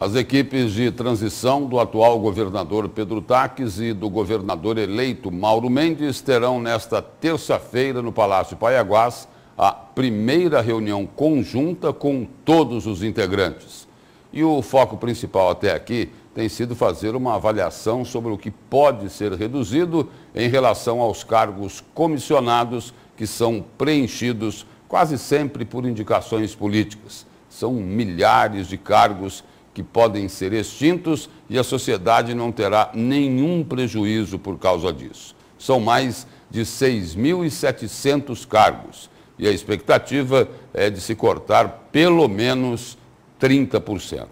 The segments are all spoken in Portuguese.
As equipes de transição do atual governador Pedro Taques e do governador eleito Mauro Mendes terão nesta terça-feira no Palácio Paiaguás a primeira reunião conjunta com todos os integrantes. E o foco principal até aqui tem sido fazer uma avaliação sobre o que pode ser reduzido em relação aos cargos comissionados que são preenchidos quase sempre por indicações políticas. São milhares de cargos que podem ser extintos e a sociedade não terá nenhum prejuízo por causa disso. São mais de 6.700 cargos e a expectativa é de se cortar pelo menos 30%.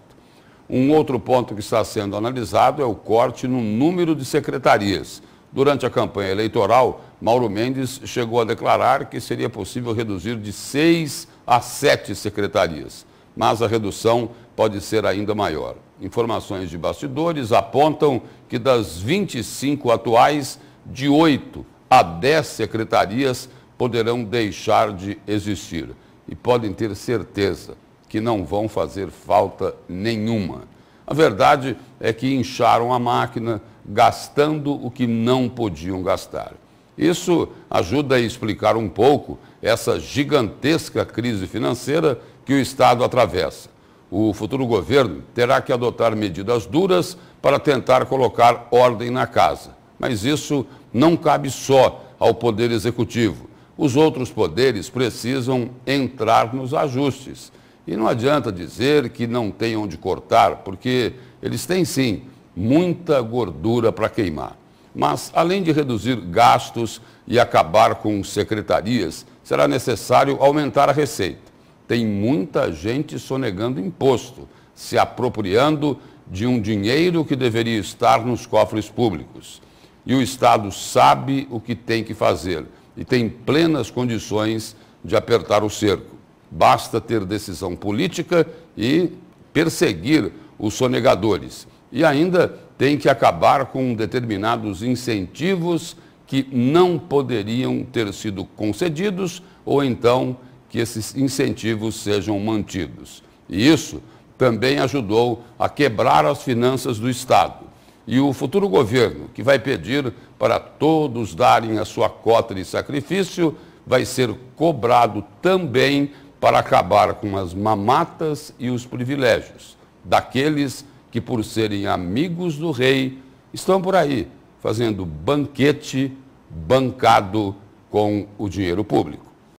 Um outro ponto que está sendo analisado é o corte no número de secretarias. Durante a campanha eleitoral, Mauro Mendes chegou a declarar que seria possível reduzir de seis a sete secretarias mas a redução pode ser ainda maior. Informações de bastidores apontam que das 25 atuais, de 8 a 10 secretarias poderão deixar de existir. E podem ter certeza que não vão fazer falta nenhuma. A verdade é que incharam a máquina, gastando o que não podiam gastar. Isso ajuda a explicar um pouco essa gigantesca crise financeira que o Estado atravessa. O futuro governo terá que adotar medidas duras para tentar colocar ordem na casa. Mas isso não cabe só ao Poder Executivo. Os outros poderes precisam entrar nos ajustes. E não adianta dizer que não tem onde cortar, porque eles têm sim muita gordura para queimar. Mas, além de reduzir gastos e acabar com secretarias, será necessário aumentar a receita tem muita gente sonegando imposto, se apropriando de um dinheiro que deveria estar nos cofres públicos. E o Estado sabe o que tem que fazer e tem plenas condições de apertar o cerco. Basta ter decisão política e perseguir os sonegadores. E ainda tem que acabar com determinados incentivos que não poderiam ter sido concedidos ou então que esses incentivos sejam mantidos. E isso também ajudou a quebrar as finanças do Estado. E o futuro governo, que vai pedir para todos darem a sua cota de sacrifício, vai ser cobrado também para acabar com as mamatas e os privilégios daqueles que, por serem amigos do rei, estão por aí fazendo banquete bancado com o dinheiro público.